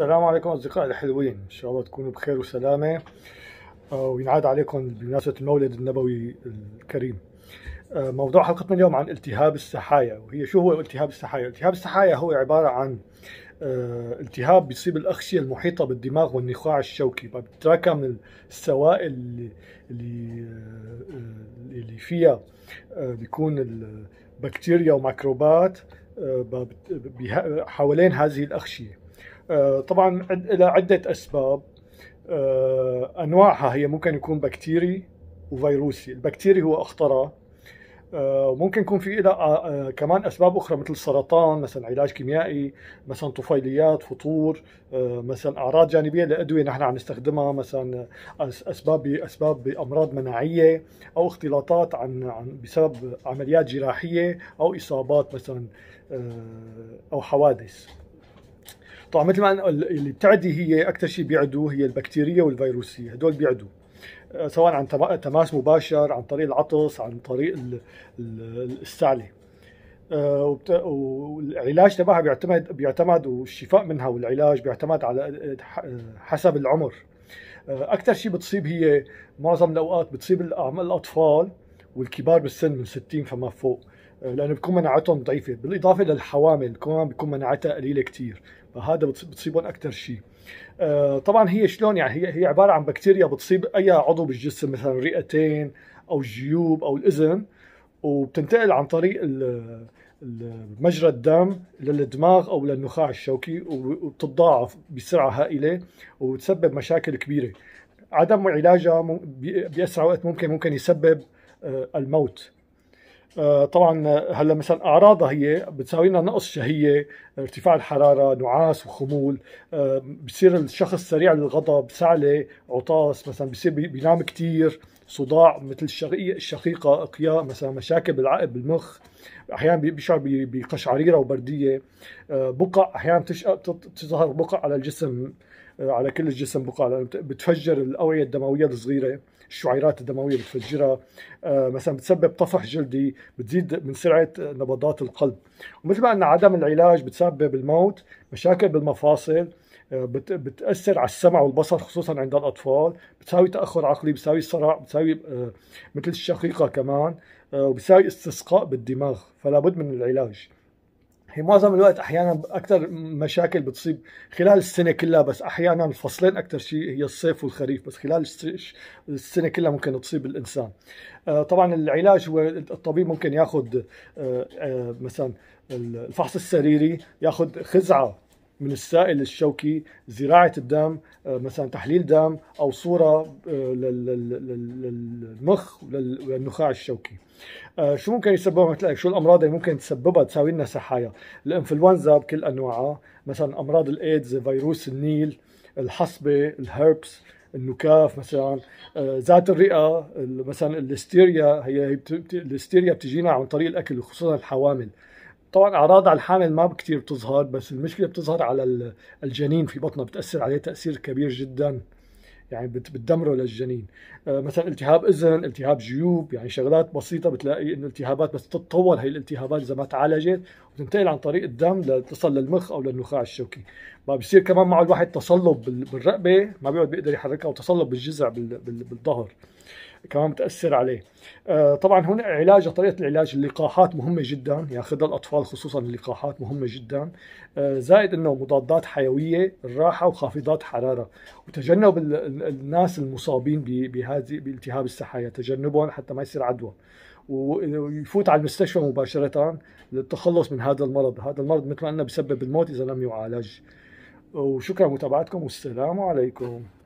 السلام عليكم أصدقائي الحلوين إن شاء الله تكونوا بخير وسلامة آه، وينعاد عليكم بمناسبة المولد النبوي الكريم آه، موضوع حلقتنا اليوم عن التهاب السحايا وهي شو هو التهاب السحايا؟ التهاب السحايا هو عبارة عن آه، التهاب بيصيب الأغشية المحيطة بالدماغ والنخاع الشوكي فبتتراكم السوائل اللي, اللي فيها بيكون البكتيريا وميكروبات حوالين هذه الأغشية آه، طبعا الى عده اسباب آه، انواعها هي ممكن يكون بكتيري وفيروسي البكتيري هو اخطرها آه، ممكن يكون في لها كمان اسباب اخرى مثل السرطان مثلا علاج كيميائي مثلا طفيليات فطور مثلا اعراض جانبيه لادويه نحن عم نستخدمها مثلا اسباب اسباب امراض مناعيه او اختلاطات عن عن بسبب عمليات جراحيه او اصابات مثلا او حوادث طبعا مثل ما اللي بتعدي هي اكثر شيء بيعدوا هي البكتيريا والفيروسيه هدول بيعدوا آه، سواء عن تماس مباشر عن طريق العطس عن طريق السعله آه، والعلاج تبعها بيعتمد بيعتمد والشفاء منها والعلاج بيعتمد على آه، حسب العمر اكثر شيء بتصيب هي معظم الاوقات بتصيب الاطفال والكبار بالسن من 60 فما فوق آه، لانه بتكون مناعتهم ضعيفه بالاضافه للحوامل كمان بتكون مناعتها قليله كثير فهذا بتصيبهم اكثر شيء آه، طبعا هي شلون يعني هي هي عباره عن بكتيريا بتصيب اي عضو بالجسم مثلا الرئتين او الجيوب او الاذن وبتنتقل عن طريق مجرى الدم للدماغ او للنخاع الشوكي وبتتضاعف بسرعه هائله وبتسبب مشاكل كبيره عدم علاجها باسرع وقت ممكن ممكن يسبب آه، الموت آه، طبعا آه، هلا مثلا اعراضها هي بتساوي لنا نقص شهيه ارتفاع الحراره نعاس وخمول آه، بصير الشخص سريع للغضب سعله عطاس مثلا بصير بينام كثير صداع مثل الشقيقه الشقيقه اقياء مثلا مشاكل بالعقل بالمخ احيانا بيشعر بقشعريره وبرديه بقع احيانا تظهر بقع على الجسم على كل الجسم بقع يعني بتفجر الاوعيه الدمويه الصغيره الشعيرات الدمويه بتفجرها آه، مثلا بتسبب طفح جلدي بتزيد من سرعه نبضات القلب ومثل ما ان عدم العلاج بتسبب الموت مشاكل بالمفاصل آه، بتاثر على السمع والبصر خصوصا عند الاطفال بتساوي تاخر عقلي بتساوي صرع بتساوي آه، مثل الشقيقه كمان وبساوي استسقاء بالدماغ فلا بد من العلاج هي معظم الوقت احيانا اكثر مشاكل بتصيب خلال السنه كلها بس احيانا الفصلين اكثر شيء هي الصيف والخريف بس خلال السنه كلها ممكن تصيب الانسان آه، طبعا العلاج هو الطبيب ممكن ياخذ آه، آه، مثلا الفحص السريري ياخذ خزعه من السائل الشوكي زراعه الدم آه، مثلا تحليل دم او صوره آه، للمخ وللنخاع الشوكي آه، شو ممكن يسببها مثل شو الامراض اللي ممكن تسببها تساوي لنا سحايا الانفلونزا بكل انواعها مثلا امراض الايدز فيروس النيل الحصبه الهربس النكاف مثلا ذات الرئه مثلا الليستيريا هي الليستيريا بتجينا عن طريق الاكل وخصوصا الحوامل طبعا اعراض على الحامل ما كثير بتظهر بس المشكله بتظهر على الجنين في بطنه بتاثر عليه تاثير كبير جدا يعني بتدمره للجنين آه، مثلا التهاب اذن التهاب جيوب يعني شغلات بسيطه بتلاقي انه التهابات بس تتطور هي الالتهابات اذا ما تعالجت وتنتقل عن طريق الدم لتصل للمخ او للنخاع الشوكي ما بصير كمان مع الواحد تصلب بالرقبه ما بيقعد بيقدر يحركها وتصلب بالجذع بالظهر كمان بتاثر عليه آه، طبعا هنا علاج طريقه العلاج اللقاحات مهمه جدا ياخذها الاطفال خصوصا اللقاحات مهمه جدا آه، زائد انه مضادات حيويه الراحه وخافضات حراره وتجنب الناس المصابين بهذه بالتهاب السحايا تجنبهم حتى ما يصير عدوى ويفوت على المستشفى مباشره للتخلص من هذا المرض هذا المرض مثل ما قلنا بسبب الموت اذا لم يعالج وشكرا لمتابعتكم والسلام عليكم